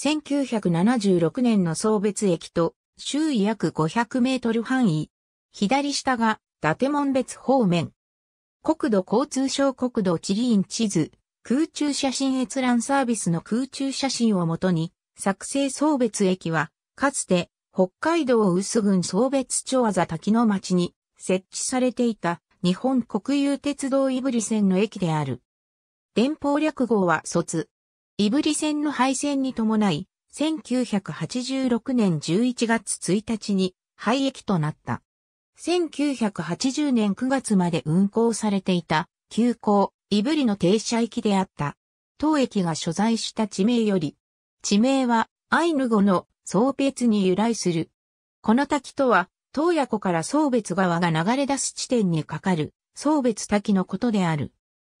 1976年の送別駅と周囲約500メートル範囲。左下が伊達門別方面。国土交通省国土地理院地図、空中写真閲覧サービスの空中写真をもとに、作成送別駅は、かつて北海道薄郡送別町あざ滝の町に設置されていた日本国有鉄道イブリ線の駅である。電報略号は卒。ブリ線の廃線に伴い、1986年11月1日に廃駅となった。1980年9月まで運行されていた、急行、ブリの停車駅であった。当駅が所在した地名より、地名はアイヌ語の宗別に由来する。この滝とは、東爺湖から宗別川が流れ出す地点にかかる、宗別滝のことである。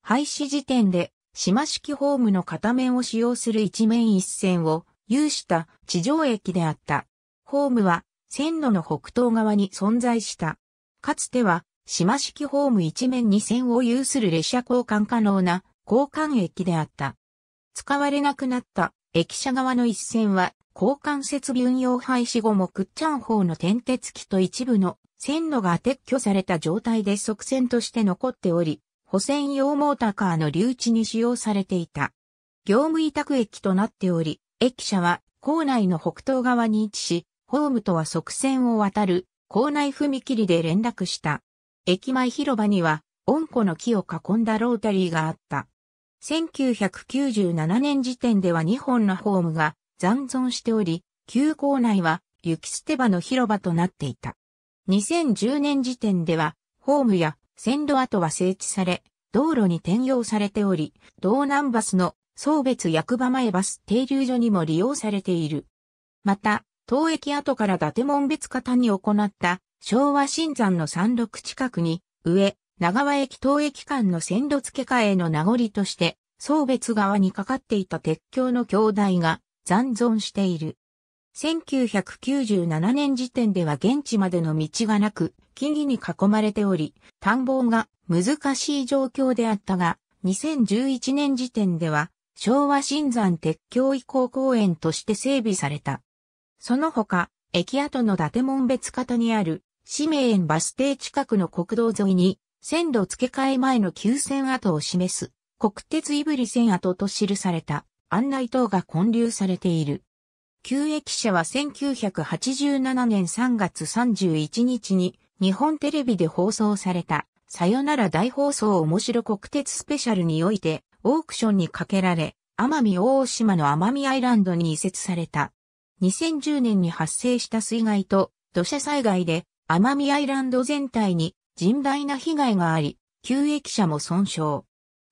廃止時点で、島式ホームの片面を使用する一面一線を有した地上駅であった。ホームは線路の北東側に存在した。かつては島式ホーム一面二線を有する列車交換可能な交換駅であった。使われなくなった駅舎側の一線は交換設備運用廃止後もくっちゃん方の点鉄機と一部の線路が撤去された状態で側線として残っており、保線用モータカーの留置に使用されていた。業務委託駅となっており、駅舎は構内の北東側に位置し、ホームとは側線を渡る構内踏切で連絡した。駅前広場には、温庫の木を囲んだロータリーがあった。1997年時点では2本のホームが残存しており、旧校内は雪捨て場の広場となっていた。2010年時点では、ホームや線路跡は整地され、道路に転用されており、道南バスの送別役場前バス停留所にも利用されている。また、当駅跡から伊達門別方に行った昭和新山の山麓近くに、上、長和駅東駅間の線路付け替えの名残として、送別側にかかっていた鉄橋の橋台が残存している。1997年時点では現地までの道がなく、木々に囲まれており、探訪が難しい状況であったが、2011年時点では、昭和新山鉄橋移行公園として整備された。その他、駅跡の伊達門別方にある、市名園バス停近くの国道沿いに、線路付け替え前の急線跡を示す、国鉄いぶり線跡と記された案内等が混流されている。旧駅舎は1987年3月31日に日本テレビで放送されたさよなら大放送面白国鉄スペシャルにおいてオークションにかけられ奄美大島の奄美アイランドに移設された。2010年に発生した水害と土砂災害で奄美アイランド全体に甚大な被害があり、旧駅舎も損傷。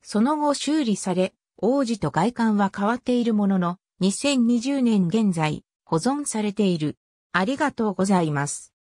その後修理され、王子と外観は変わっているものの、2020年現在、保存されている。ありがとうございます。